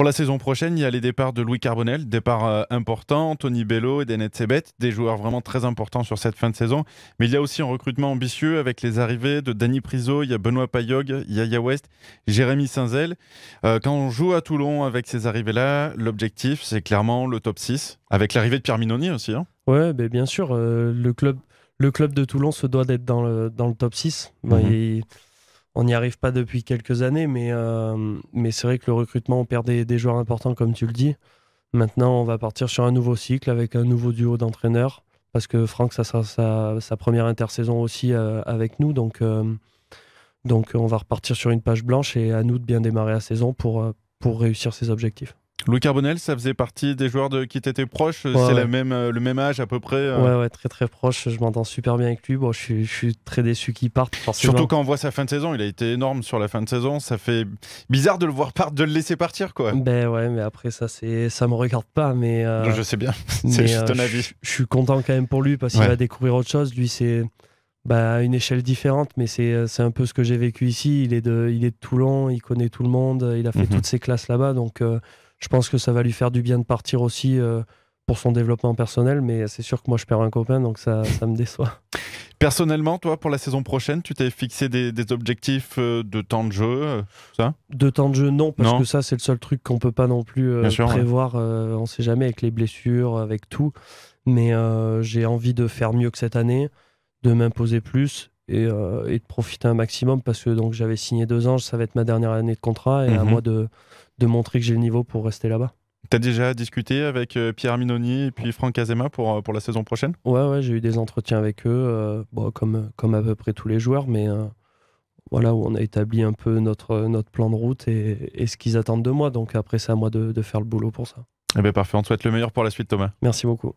Pour la saison prochaine, il y a les départs de Louis Carbonel, départ euh, important, Tony Bello et Denet Sebet, des joueurs vraiment très importants sur cette fin de saison. Mais il y a aussi un recrutement ambitieux avec les arrivées de Danny Priso, il y a Benoît Payog, Yaya West, Jérémy Sinzel. Euh, quand on joue à Toulon avec ces arrivées-là, l'objectif, c'est clairement le top 6, avec l'arrivée de Pierre Minoni aussi. Hein. Ouais, ben, bien sûr, euh, le, club, le club de Toulon se doit d'être dans le, dans le top 6 on n'y arrive pas depuis quelques années, mais, euh, mais c'est vrai que le recrutement, on perd des, joueurs importants, comme tu le dis. Maintenant, on va partir sur un nouveau cycle avec un nouveau duo d'entraîneurs, parce que Franck, ça sera sa, première intersaison aussi euh, avec nous. Donc, euh, donc, on va repartir sur une page blanche et à nous de bien démarrer la saison pour, pour réussir ses objectifs. Louis Carbonel, ça faisait partie des joueurs qui t'étaient proches. c'est euh, le même âge à peu près. Euh. Ouais, ouais, très très proche. Je m'entends super bien avec lui. Bon, je suis, très déçu qu'il parte. Surtout quand on voit sa fin de saison. Il a été énorme sur la fin de saison. Ça fait bizarre de le voir partir, de le laisser partir, quoi. Ben ouais, mais après ça, c'est, ça me regarde pas. Mais euh, je sais bien. c'est juste avis. Je, suis content quand même pour lui parce qu'il va découvrir autre chose. Lui, c'est à bah, une échelle différente, mais c'est, un peu ce que j'ai vécu ici. Il est de, Toulon. Il connaît tout le monde. Il a fait mhm. toutes ses classes là-bas, donc je pense que ça va lui faire du bien de partir aussi euh, pour son développement personnel, mais c'est sûr que moi je perds un copain, donc ça, ça me déçoit. Personnellement, toi, pour la saison prochaine, tu t'es fixé des, objectifs euh, de temps de jeu, euh, ça De temps de jeu, non, parce que ça, c'est le seul truc qu'on peut pas non plus prévoir. On ne on sait jamais avec les blessures, avec tout. Mais j'ai envie de faire mieux que cette année, de m'imposer plus euh, et, de profiter un maximum parce que donc j'avais signé deux ans, ça va être ma dernière année de contrat et à mhm. moi de, de montrer que j'ai le niveau pour rester là-bas. T'as déjà discuté avec euh, Pierre Minoni et puis Franck Azema pour, euh, pour la saison prochaine Ouais, j'ai eu des entretiens avec eux, comme, comme à peu près tous les joueurs, mais voilà, où on a établi un peu notre, notre plan de route et, ce qu'ils attendent de moi. Donc après, c'est à moi de, faire le boulot pour ça. Eh bien, parfait, on te souhaite le meilleur pour la suite, Thomas. Merci beaucoup.